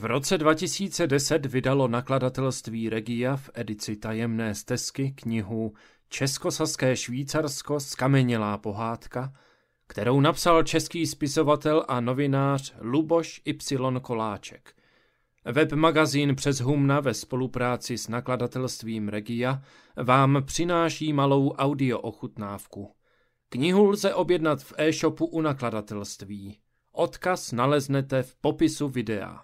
V roce 2010 vydalo nakladatelství Regia v edici Tajemné stezky knihu Českosaské Švýcarsko skamenělá pohádka, kterou napsal český spisovatel a novinář Luboš Y. Koláček. Webmagazín Přes humna ve spolupráci s nakladatelstvím Regia vám přináší malou audio ochutnávku. Knihu lze objednat v e-shopu u nakladatelství. Odkaz naleznete v popisu videa.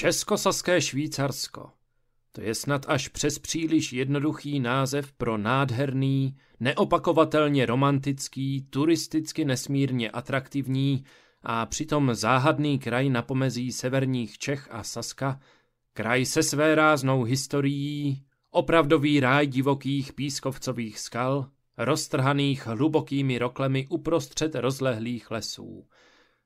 Českosaské Švýcarsko. To je snad až přes příliš jednoduchý název pro nádherný, neopakovatelně romantický, turisticky nesmírně atraktivní a přitom záhadný kraj na pomezí severních Čech a Saska, kraj se své ráznou historií, opravdový ráj divokých pískovcových skal, roztrhaných hlubokými roklemi uprostřed rozlehlých lesů.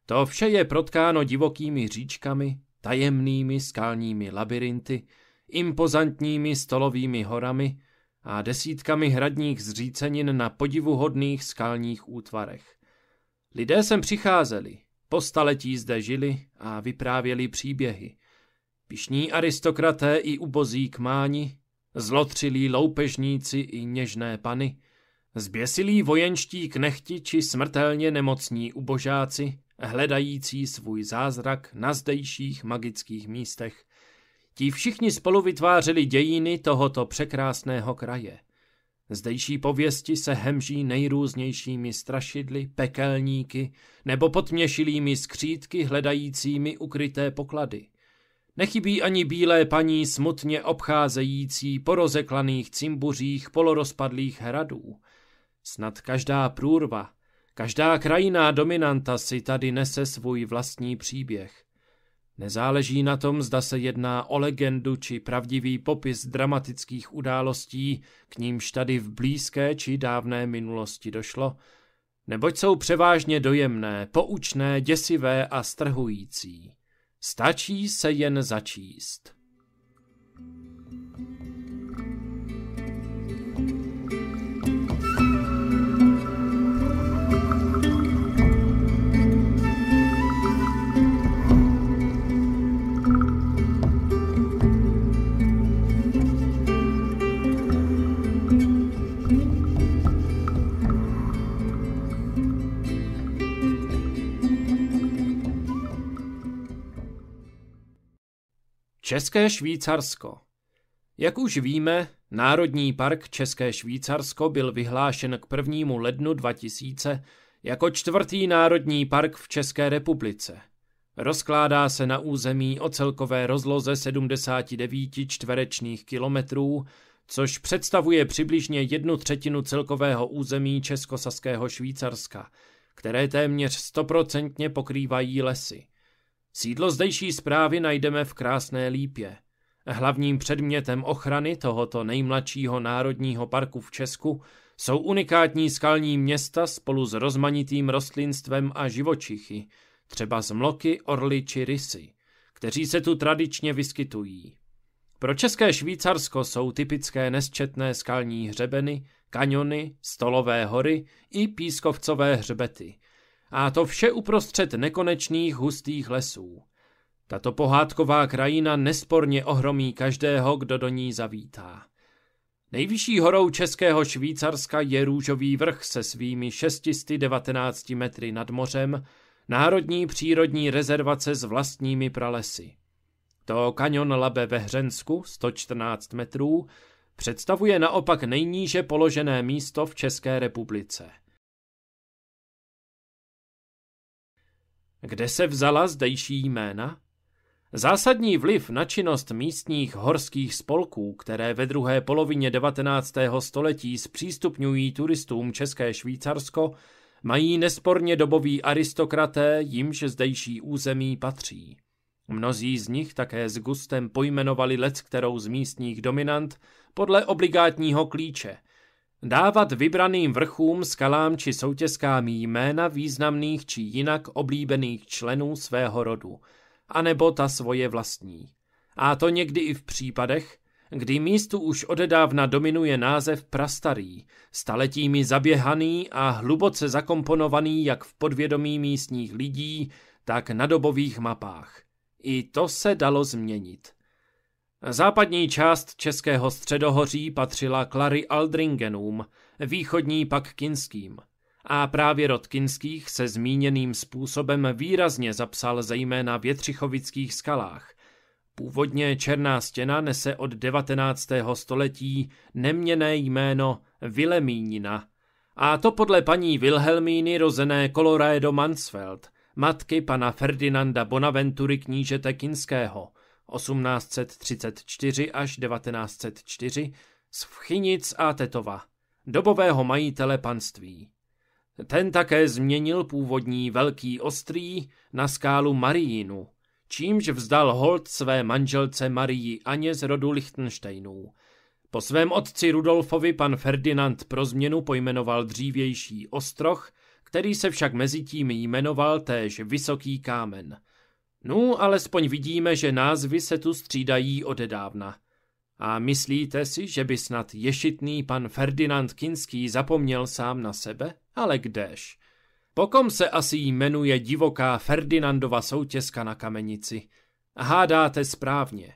To vše je protkáno divokými říčkami, tajemnými skalními labirinty, impozantními stolovými horami a desítkami hradních zřícenin na podivuhodných skalních útvarech. Lidé sem přicházeli, po staletí zde žili a vyprávěli příběhy. Pišní aristokraté i ubozí kmáni, zlotřilí loupežníci i něžné pany, zběsilí vojenští knechti či smrtelně nemocní ubožáci, hledající svůj zázrak na zdejších magických místech. Ti všichni spolu vytvářeli dějiny tohoto překrásného kraje. Zdejší pověsti se hemží nejrůznějšími strašidly, pekelníky nebo potměšilými skřítky hledajícími ukryté poklady. Nechybí ani bílé paní smutně obcházející po rozeklaných cimbuřích polorozpadlých hradů. Snad každá průrva Každá krajina dominanta si tady nese svůj vlastní příběh. Nezáleží na tom, zda se jedná o legendu či pravdivý popis dramatických událostí, k nímž tady v blízké či dávné minulosti došlo, neboť jsou převážně dojemné, poučné, děsivé a strhující. Stačí se jen začíst. thank you České Švýcarsko Jak už víme, Národní park České Švýcarsko byl vyhlášen k 1. lednu 2000 jako čtvrtý národní park v České republice. Rozkládá se na území o celkové rozloze 79 čtverečních kilometrů, což představuje přibližně jednu třetinu celkového území Českosaského Švýcarska, které téměř stoprocentně pokrývají lesy. Sídlo zdejší zprávy najdeme v Krásné Lípě. Hlavním předmětem ochrany tohoto nejmladšího národního parku v Česku jsou unikátní skalní města spolu s rozmanitým rostlinstvem a živočichy, třeba zmloky, orly či rysy, kteří se tu tradičně vyskytují. Pro České Švýcarsko jsou typické nesčetné skalní hřebeny, kaňony, stolové hory i pískovcové hřbety, a to vše uprostřed nekonečných hustých lesů. Tato pohádková krajina nesporně ohromí každého, kdo do ní zavítá. Nejvyšší horou Českého Švýcarska je Růžový vrch se svými 619 metry nad mořem, národní přírodní rezervace s vlastními pralesy. To kanion Labe ve Hřensku, 114 metrů, představuje naopak nejníže položené místo v České republice – Kde se vzala zdejší jména? Zásadní vliv na činnost místních horských spolků, které ve druhé polovině 19. století zpřístupňují turistům České Švýcarsko, mají nesporně doboví aristokraté, jimž zdejší území patří. Mnozí z nich také s gustem pojmenovali lec kterou z místních dominant podle obligátního klíče. Dávat vybraným vrchům, skalám či soutězkám jména významných či jinak oblíbených členů svého rodu, anebo ta svoje vlastní. A to někdy i v případech, kdy místu už odedávna dominuje název prastarý, staletími zaběhaný a hluboce zakomponovaný jak v podvědomí místních lidí, tak na dobových mapách. I to se dalo změnit. Západní část Českého středohoří patřila Klary Aldringenům, východní pak Kinským. A právě rod Kinských se zmíněným způsobem výrazně zapsal zejména v Větřichovických skalách. Původně Černá stěna nese od 19. století neměné jméno Vilemínina. A to podle paní Wilhelmíny rozené Colorado Mansfeld, matky pana Ferdinanda Bonaventury knížete Kinského – 1834 až 1904 z Vchynic a Tetova, dobového majitele panství. Ten také změnil původní Velký Ostrý na skálu Marijinu, čímž vzdal hold své manželce Marii Aně z rodu Lichtensteinů. Po svém otci Rudolfovi pan Ferdinand pro změnu pojmenoval dřívější ostroh, který se však mezitím jmenoval též Vysoký kámen – No, alespoň vidíme, že názvy se tu střídají odedávna. A myslíte si, že by snad ješitný pan Ferdinand Kinský zapomněl sám na sebe? Ale kdež? Po kom se asi jmenuje divoká Ferdinandova soutězka na kamenici? Hádáte správně.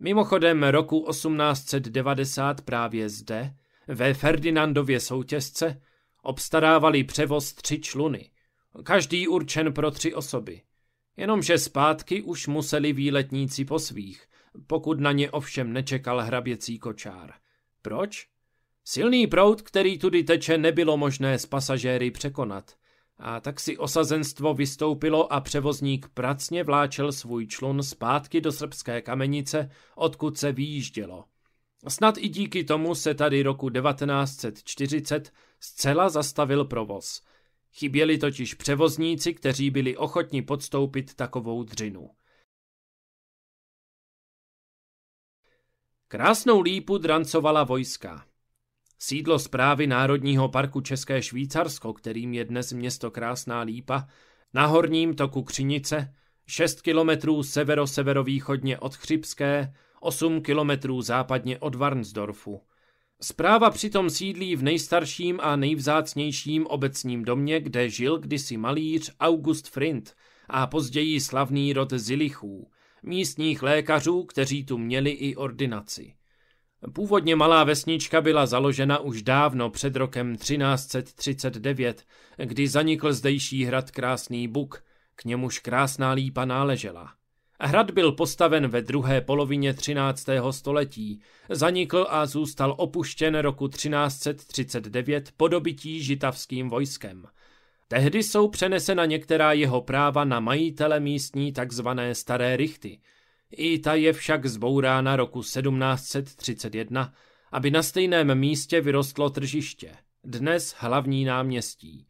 Mimochodem roku 1890 právě zde, ve Ferdinandově soutězce, obstarávali převoz tři čluny, každý určen pro tři osoby. Jenomže zpátky už museli výletníci po svých, pokud na ně ovšem nečekal hraběcí kočár. Proč? Silný proud, který tudy teče, nebylo možné s pasažéry překonat. A tak si osazenstvo vystoupilo a převozník pracně vláčel svůj člun zpátky do srbské kamenice, odkud se výjíždělo. Snad i díky tomu se tady roku 1940 zcela zastavil provoz. Chyběli totiž převozníci, kteří byli ochotni podstoupit takovou dřinu. Krásnou lípu drancovala vojska. Sídlo zprávy Národního parku České Švýcarsko, kterým je dnes město Krásná lípa, na horním toku Křinice, 6 kilometrů severo-severovýchodně od Chřipské, 8 kilometrů západně od Varnsdorfu – Zpráva přitom sídlí v nejstarším a nejvzácnějším obecním domě, kde žil kdysi malíř August Frind a později slavný rod Zilichů, místních lékařů, kteří tu měli i ordinaci. Původně malá vesnička byla založena už dávno před rokem 1339, kdy zanikl zdejší hrad Krásný Buk, k němuž krásná lípa náležela. Hrad byl postaven ve druhé polovině 13. století, zanikl a zůstal opuštěn roku 1339 po dobití žitavským vojskem. Tehdy jsou přenesena některá jeho práva na majitele místní tzv. staré rychty. I ta je však zbourána roku 1731, aby na stejném místě vyrostlo tržiště, dnes hlavní náměstí.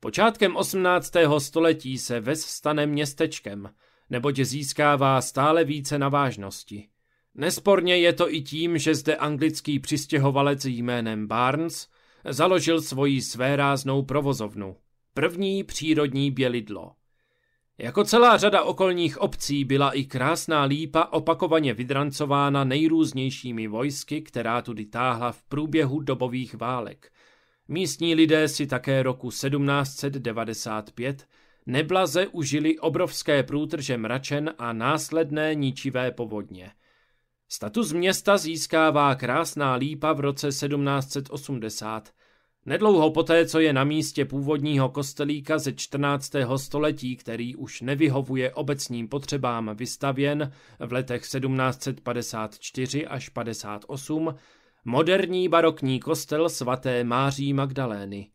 Počátkem 18. století se ves stane městečkem – neboť získává stále více na vážnosti. Nesporně je to i tím, že zde anglický přistěhovalec jménem Barnes založil svoji svéráznou provozovnu, první přírodní bělidlo. Jako celá řada okolních obcí byla i krásná lípa opakovaně vydrancována nejrůznějšími vojsky, která tudy táhla v průběhu dobových válek. Místní lidé si také roku 1795 Neblaze užili obrovské průtrže mračen a následné ničivé povodně. Status města získává krásná lípa v roce 1780. Nedlouho poté, co je na místě původního kostelíka ze 14. století, který už nevyhovuje obecním potřebám vystavěn v letech 1754 až 58, moderní barokní kostel svaté Máří Magdalény.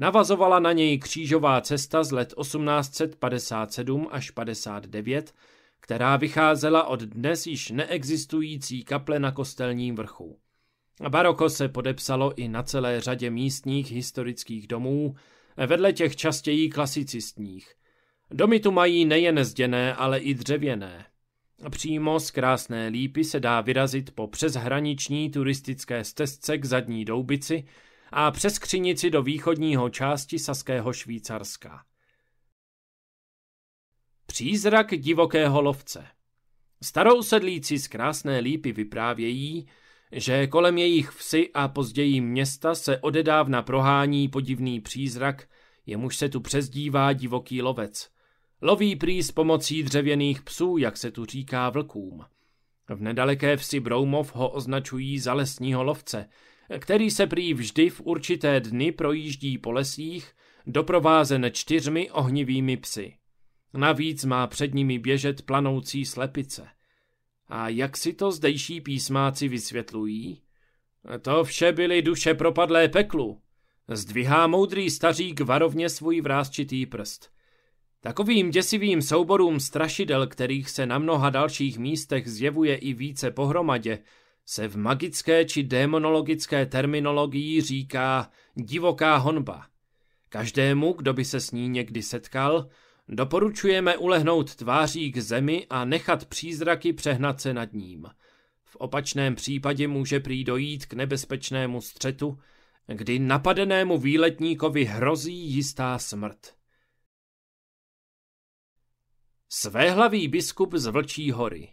Navazovala na něj křížová cesta z let 1857 až 59, která vycházela od dnes již neexistující kaple na kostelním vrchu. Baroko se podepsalo i na celé řadě místních historických domů, vedle těch častěji klasicistních. Domy tu mají nejen zděné, ale i dřevěné. Přímo z krásné lípy se dá vyrazit po přeshraniční turistické stezce k zadní doubici, a přes Křinici do východního části Saského Švýcarska. Přízrak divokého lovce Starou sedlíci z krásné lípy vyprávějí, že kolem jejich vsi a později města se odedávna prohání podivný přízrak, jemuž se tu přezdívá divoký lovec. Loví prý s pomocí dřevěných psů, jak se tu říká vlkům. V nedaleké vsi Broumov ho označují za lesního lovce – který se prý vždy v určité dny projíždí po lesích, doprovázen čtyřmi ohnivými psy. Navíc má před nimi běžet planoucí slepice. A jak si to zdejší písmáci vysvětlují? To vše byly duše propadlé peklu. Zdvihá moudrý stařík varovně svůj vrázčitý prst. Takovým děsivým souborům strašidel, kterých se na mnoha dalších místech zjevuje i více pohromadě, se v magické či démonologické terminologii říká divoká honba. Každému, kdo by se s ní někdy setkal, doporučujeme ulehnout tváří k zemi a nechat přízraky přehnat se nad ním. V opačném případě může prý dojít k nebezpečnému střetu, kdy napadenému výletníkovi hrozí jistá smrt. Svéhlavý biskup z Vlčí hory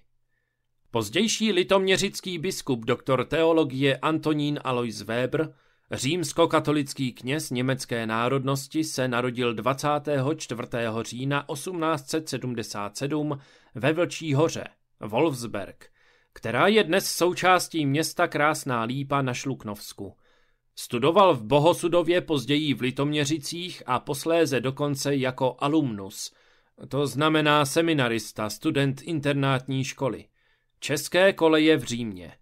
Pozdější litoměřický biskup doktor teologie Antonín Alois Weber, římskokatolický kněz německé národnosti, se narodil 24. října 1877 ve Vlčí hoře, Wolfsberg, která je dnes součástí města Krásná Lípa na Šluknovsku. Studoval v Bohosudově, později v Litoměřicích a posléze dokonce jako alumnus, to znamená seminarista, student internátní školy. České koleje v Římě.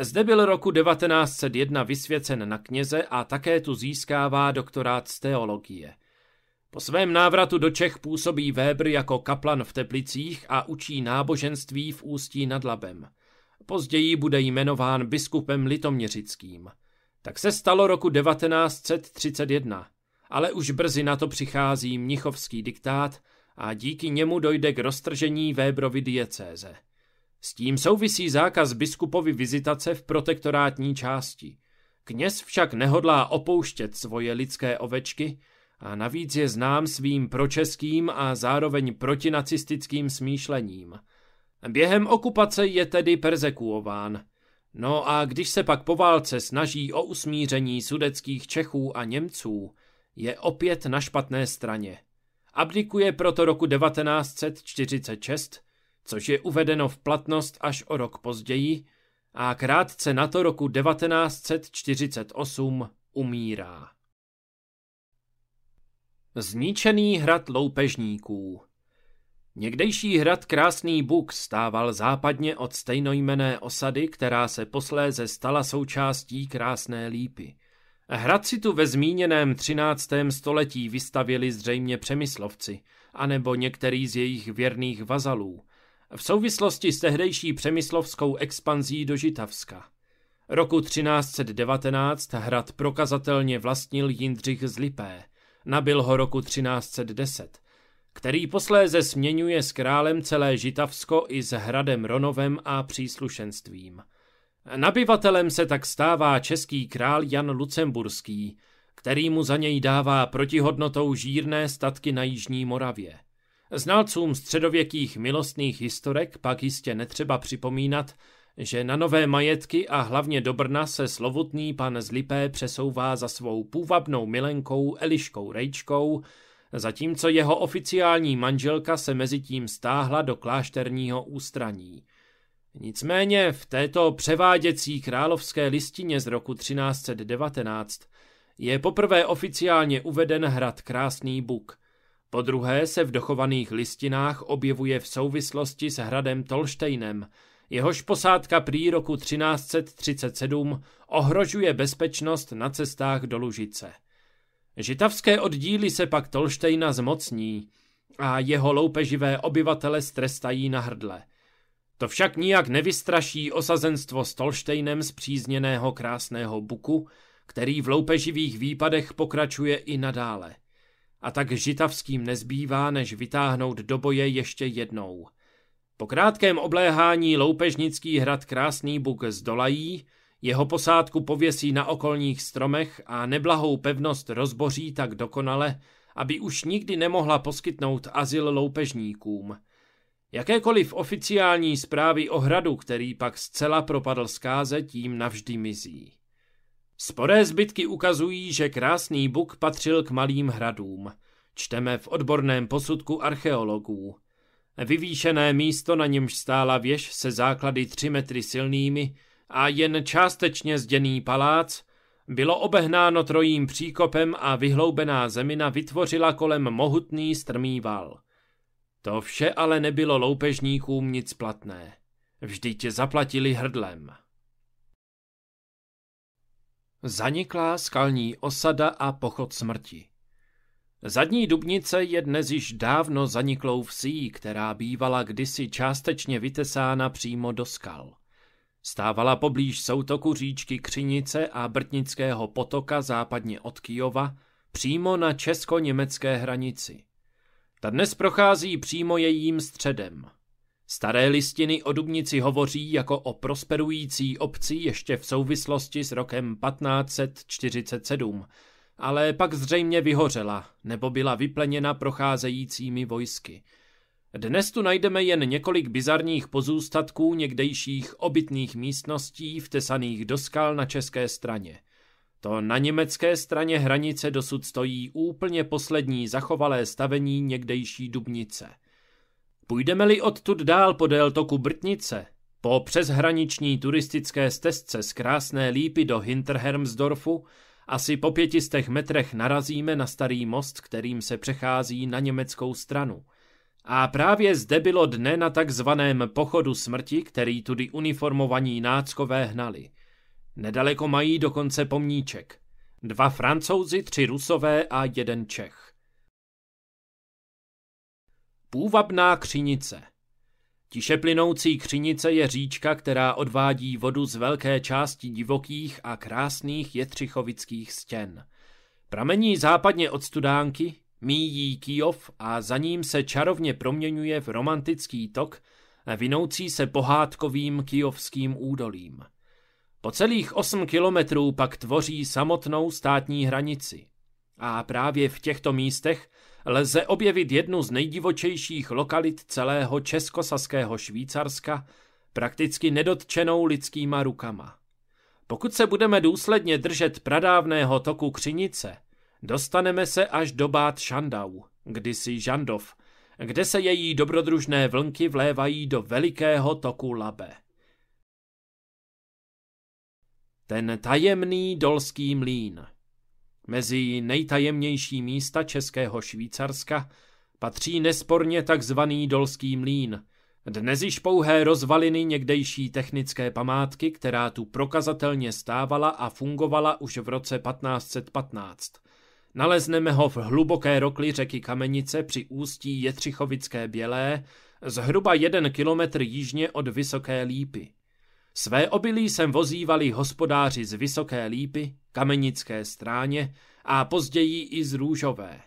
Zde byl roku 1901 vysvěcen na kněze a také tu získává doktorát z teologie. Po svém návratu do Čech působí Weber jako kaplan v Teplicích a učí náboženství v Ústí nad Labem. Později bude jmenován biskupem litoměřickým. Tak se stalo roku 1931, ale už brzy na to přichází mnichovský diktát a díky němu dojde k roztržení Wébrovy diecéze. S tím souvisí zákaz biskupovi vizitace v protektorátní části. Kněz však nehodlá opouštět svoje lidské ovečky a navíc je znám svým pročeským a zároveň protinacistickým smýšlením. Během okupace je tedy persekuován. No a když se pak po válce snaží o usmíření sudeckých Čechů a Němců, je opět na špatné straně. Abdikuje proto roku 1946 což je uvedeno v platnost až o rok později a krátce na to roku 1948 umírá. Zničený hrad loupežníků Někdejší hrad Krásný Buk stával západně od stejnojmené osady, která se posléze stala součástí Krásné lípy. Hrad si tu ve zmíněném 13. století vystavili zřejmě přemyslovci, anebo některý z jejich věrných vazalů, v souvislosti s tehdejší přemyslovskou expanzí do Žitavska. Roku 1319 hrad prokazatelně vlastnil Jindřich z Lipé, nabil ho roku 1310, který posléze směňuje s králem celé Žitavsko i s hradem Ronovem a příslušenstvím. Nabyvatelem se tak stává český král Jan Lucemburský, který mu za něj dává protihodnotou žírné statky na Jižní Moravě. Znalcům středověkých milostných historek pak jistě netřeba připomínat, že na nové majetky a hlavně do Brna se slovutný pan Zlipé přesouvá za svou půvabnou milenkou Eliškou Rejčkou, zatímco jeho oficiální manželka se mezitím stáhla do klášterního ústraní. Nicméně v této převáděcí královské listině z roku 1319 je poprvé oficiálně uveden hrad Krásný Buk, po druhé se v dochovaných listinách objevuje v souvislosti s hradem Tolštejnem. Jehož posádka prý roku 1337 ohrožuje bezpečnost na cestách do Lužice. Žitavské oddíly se pak Tolštejna zmocní a jeho loupeživé obyvatele strestají na hrdle. To však nijak nevystraší osazenstvo s Tolštejnem zpřízněného krásného buku, který v loupeživých výpadech pokračuje i nadále – a tak žitavským nezbývá, než vytáhnout do boje ještě jednou. Po krátkém obléhání loupežnický hrad Krásný Buk zdolají, jeho posádku pověsí na okolních stromech a neblahou pevnost rozboří tak dokonale, aby už nikdy nemohla poskytnout azyl loupežníkům. Jakékoliv oficiální zprávy o hradu, který pak zcela propadl zkáze, tím navždy mizí. Sporé zbytky ukazují, že krásný Buk patřil k malým hradům. Čteme v odborném posudku archeologů. Vyvýšené místo, na němž stála věž se základy 3 metry silnými a jen částečně zděný palác, bylo obehnáno trojím příkopem a vyhloubená zemina vytvořila kolem mohutný strmý val. To vše ale nebylo loupežníkům nic platné. Vždyť zaplatili hrdlem. Zaniklá skalní osada a pochod smrti. Zadní Dubnice je dnes již dávno zaniklou vsí, která bývala kdysi částečně vytesána přímo do skal. Stávala poblíž soutoku říčky Křinice a Brtnického potoka západně od Kijova, přímo na česko-německé hranici. Ta dnes prochází přímo jejím středem – Staré listiny o Dubnici hovoří jako o prosperující obci ještě v souvislosti s rokem 1547, ale pak zřejmě vyhořela nebo byla vypleněna procházejícími vojsky. Dnes tu najdeme jen několik bizarních pozůstatků někdejších obytných místností vtesaných do skal na české straně. To na německé straně hranice dosud stojí úplně poslední zachovalé stavení někdejší Dubnice – Půjdeme-li odtud dál podél toku Brtnice, po přeshraniční turistické stezce z krásné lípy do Hinterhermsdorfu, asi po pětistech metrech narazíme na starý most, kterým se přechází na německou stranu. A právě zde bylo dne na takzvaném pochodu smrti, který tudy uniformovaní náckové hnali. Nedaleko mají dokonce pomníček. Dva francouzi, tři rusové a jeden Čech. Půvabná křinice. Tiše plynoucí křinice je říčka, která odvádí vodu z velké části divokých a krásných jetřichovických stěn. Pramení západně od studánky, míjí Kijov a za ním se čarovně proměňuje v romantický tok, vinoucí se pohádkovým kijovským údolím. Po celých 8 kilometrů pak tvoří samotnou státní hranici. A právě v těchto místech lze objevit jednu z nejdivočejších lokalit celého českosaského Švýcarska, prakticky nedotčenou lidskýma rukama. Pokud se budeme důsledně držet pradávného toku Křinice, dostaneme se až do Bát Šandau, kdysi Žandov, kde se její dobrodružné vlnky vlévají do velikého toku Labe. Ten tajemný dolský mlín – Mezi nejtajemnější místa Českého Švýcarska patří nesporně takzvaný Dolský mlín. Dnes již pouhé rozvaliny někdejší technické památky, která tu prokazatelně stávala a fungovala už v roce 1515. Nalezneme ho v hluboké rokli řeky Kamenice při ústí Jetřichovické Bělé, zhruba jeden kilometr jižně od Vysoké Lípy. Své obilí sem vozívali hospodáři z Vysoké Lípy, kamenické stráně a později i z růžové.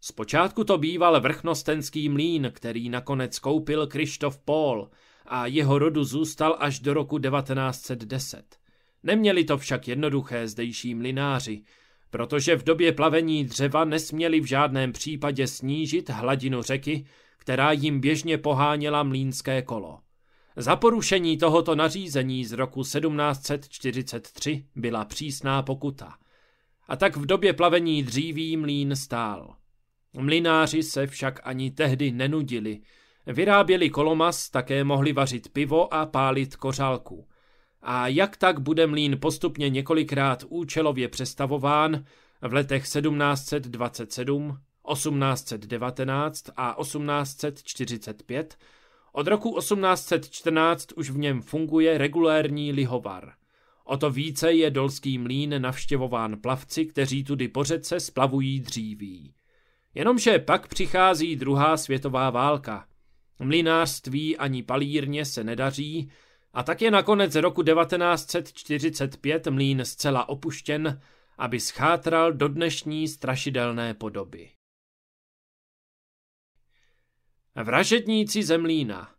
Zpočátku to býval vrchnostenský mlín, který nakonec koupil Krištof Paul a jeho rodu zůstal až do roku 1910. Neměli to však jednoduché zdejší mlináři, protože v době plavení dřeva nesměli v žádném případě snížit hladinu řeky, která jim běžně poháněla mlínské kolo. Za porušení tohoto nařízení z roku 1743 byla přísná pokuta. A tak v době plavení dříví mlín stál. Mlináři se však ani tehdy nenudili. Vyráběli kolomas, také mohli vařit pivo a pálit kořálku. A jak tak bude mlín postupně několikrát účelově přestavován v letech 1727, 1819 a 1845, od roku 1814 už v něm funguje regulérní lihovar. O to více je dolský mlín navštěvován plavci, kteří tudy po řece splavují dříví. Jenomže pak přichází druhá světová válka. Mlinářství ani palírně se nedaří a tak je nakonec roku 1945 mlín zcela opuštěn, aby schátral do dnešní strašidelné podoby. Vražedníci Zemlína.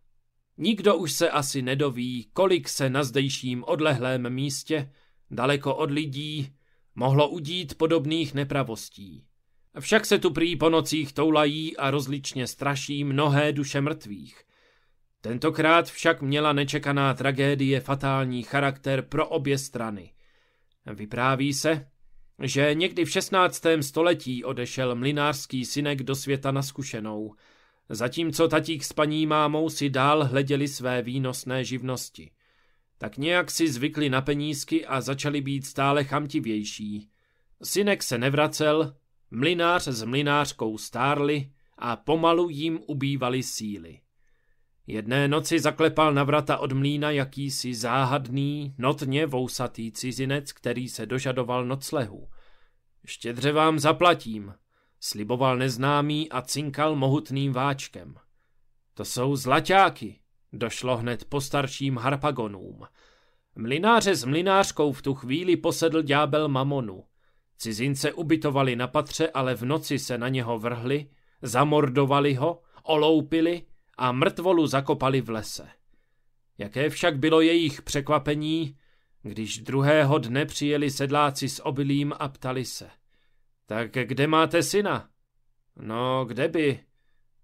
Nikdo už se asi nedoví, kolik se na zdejším odlehlém místě, daleko od lidí, mohlo udít podobných nepravostí. Však se tu prý po nocích toulají a rozličně straší mnohé duše mrtvých. Tentokrát však měla nečekaná tragédie fatální charakter pro obě strany. Vypráví se, že někdy v 16. století odešel mlinářský synek do světa na zkušenou – zatímco tatík s paní mámou si dál hleděli své výnosné živnosti. Tak nějak si zvykli na penízky a začali být stále chamtivější. Synek se nevracel, mlinář s mlinářkou stárli a pomalu jim ubývaly síly. Jedné noci zaklepal na vrata od mlína jakýsi záhadný, notně vousatý cizinec, který se dožadoval noclehu. Štědře vám zaplatím, Sliboval neznámý a cinkal mohutným váčkem. To jsou zlaťáky, došlo hned po starším harpagonům. Mlináře s mlinářkou v tu chvíli posedl ďábel mamonu. Cizince ubytovali na patře, ale v noci se na něho vrhli, zamordovali ho, oloupili a mrtvolu zakopali v lese. Jaké však bylo jejich překvapení, když druhého dne přijeli sedláci s obilím a ptali se. Tak kde máte syna? No, kde by?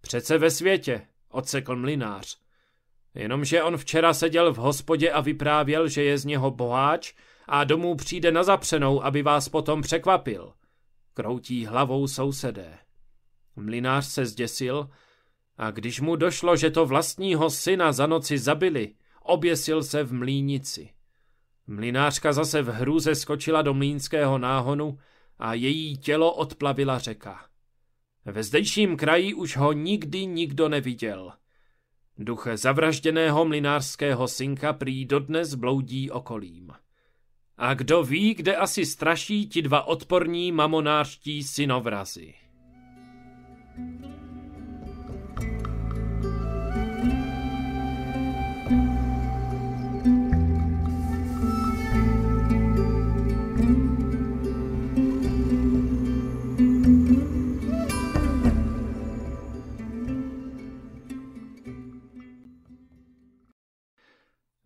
Přece ve světě, odsekl mlinář. Jenomže on včera seděl v hospodě a vyprávěl, že je z něho boháč a domů přijde na zapřenou, aby vás potom překvapil. Kroutí hlavou sousedé. Mlinář se zděsil a když mu došlo, že to vlastního syna za noci zabili, oběsil se v mlínici. Mlinářka zase v hrůze skočila do mlínského náhonu a její tělo odplavila řeka. Ve zdejším kraji už ho nikdy nikdo neviděl. Duch zavražděného mlinářského synka prý dodnes bloudí okolím. A kdo ví, kde asi straší ti dva odporní mamonářští synovrazy. thank you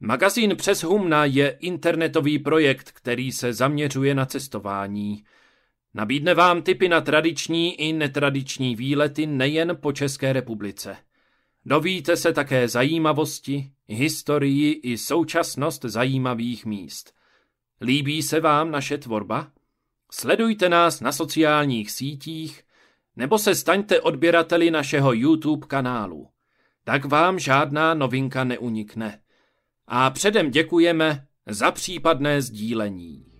Magazín Přes humna je internetový projekt, který se zaměřuje na cestování. Nabídne vám tipy na tradiční i netradiční výlety nejen po České republice. Dovíte se také zajímavosti, historii i současnost zajímavých míst. Líbí se vám naše tvorba? Sledujte nás na sociálních sítích nebo se staňte odběrateli našeho YouTube kanálu. Tak vám žádná novinka neunikne a předem děkujeme za případné sdílení.